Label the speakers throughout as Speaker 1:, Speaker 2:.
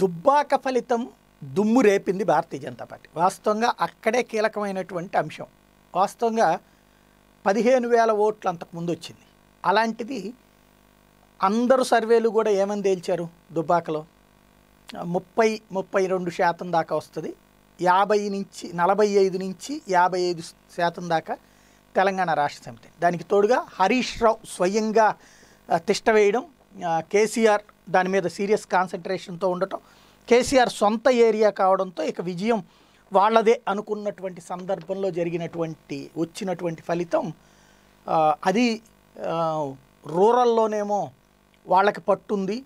Speaker 1: దుబ్బాక ఫలితం దుమ్ము రేపింది భారతీయ జనతా పార్టీ వాస్తవంగా అక్కడే కీలకమైనటువంటి అంశం వాస్తవంగా పదిహేను వేల ఓట్లు అంతకుముందు వచ్చింది అలాంటిది అందరు సర్వేలు కూడా ఏమని తేల్చారు దుబ్బాకలో ముప్పై ముప్పై రెండు శాతం దాకా వస్తుంది యాభై నుంచి నలభై ఐదు నుంచి యాభై ఐదు శాతం దాకా తెలంగాణ రాష్ట్ర సమితి దానికి తోడుగా హరీష్ రావు స్వయంగా తిష్టవేయడం కేసీఆర్ దాని మీద సీరియస్ కాన్సన్ట్రేషన్తో ఉండటం కేసీఆర్ సొంత ఏరియా కావడంతో ఇక విజయం వాళ్ళదే అనుకున్నటువంటి సందర్భంలో జరిగినటువంటి వచ్చినటువంటి ఫలితం అది రూరల్లోనేమో వాళ్ళకి పట్టుంది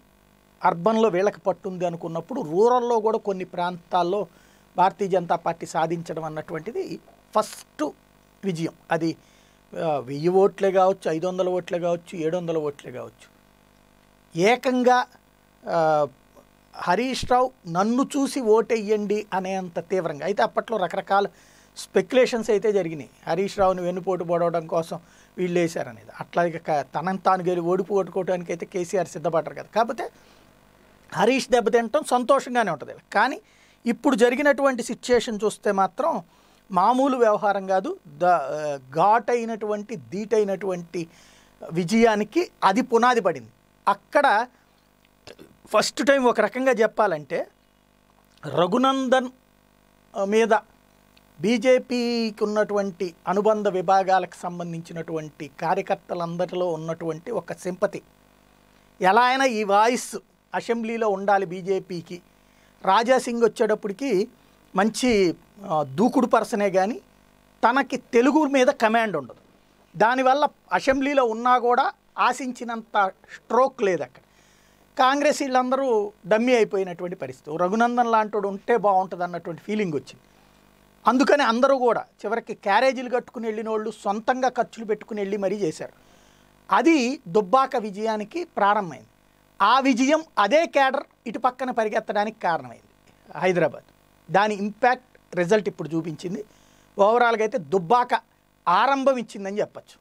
Speaker 1: అర్బన్లో వీళ్ళకి పట్టుంది అనుకున్నప్పుడు రూరల్లో కూడా కొన్ని ప్రాంతాల్లో భారతీయ జనతా పార్టీ సాధించడం అన్నటువంటిది ఫస్ట్ విజయం అది వెయ్యి ఓట్లే కావచ్చు ఐదు వందల ఓట్లే కావచ్చు ఏడు వందల ఓట్లే కావచ్చు ఏకంగా హరీష్ రావు నన్ను చూసి ఓటెయ్యండి అనేంత తీవ్రంగా అయితే అప్పట్లో రకరకాల స్పెక్యులేషన్స్ అయితే జరిగినాయి హరీష్ రావుని వెన్నుపోటు పొడవడం కోసం వీళ్ళు వేశారనేది అట్లా ఇక తనని తాను గెలి ఓడిపు కొట్టుకోవడానికి అయితే కేసీఆర్ సిద్ధపడ్డారు కదా కాకపోతే హరీష్ దెబ్బతింటం సంతోషంగానే ఉంటుంది కానీ ఇప్పుడు జరిగినటువంటి సిచ్యుయేషన్ చూస్తే మాత్రం మామూలు వ్యవహారం కాదు ద ఘాట్ అయినటువంటి ధీటైనటువంటి విజయానికి అది పునాది పడింది అక్కడ ఫస్ట్ టైం ఒక రకంగా చెప్పాలంటే రఘునందన్ మీద బీజేపీకి ఉన్నటువంటి అనుబంధ విభాగాలకు సంబంధించినటువంటి కార్యకర్తలందరిలో ఉన్నటువంటి ఒక సింపతి ఎలా అయినా ఈ వాయిస్ అసెంబ్లీలో ఉండాలి బీజేపీకి రాజాసింగ్ వచ్చేటప్పటికి మంచి దూకుడు పర్సనే కానీ తనకి తెలుగు మీద కమాండ్ ఉండదు దానివల్ల అసెంబ్లీలో ఉన్నా కూడా ఆశించినంత స్ట్రోక్ లేదు అక్కడ కాంగ్రెస్ వీళ్ళందరూ డమ్మి అయిపోయినటువంటి పరిస్థితి రఘునందన్ లాంటి ఉంటే బాగుంటుంది అన్నటువంటి ఫీలింగ్ వచ్చింది అందుకని అందరూ కూడా చివరికి క్యారేజీలు కట్టుకుని వెళ్ళిన వాళ్ళు సొంతంగా ఖర్చులు పెట్టుకుని వెళ్ళి మరీ చేశారు అది దుబ్బాక విజయానికి ప్రారంభమైంది ఆ విజయం అదే క్యాడర్ ఇటు పక్కన పరిగెత్తడానికి కారణమైంది హైదరాబాద్ దాని ఇంపాక్ట్ రిజల్ట్ ఇప్పుడు చూపించింది ఓవరాల్గా అయితే దుబ్బాక ఆరంభం ఇచ్చిందని చెప్పచ్చు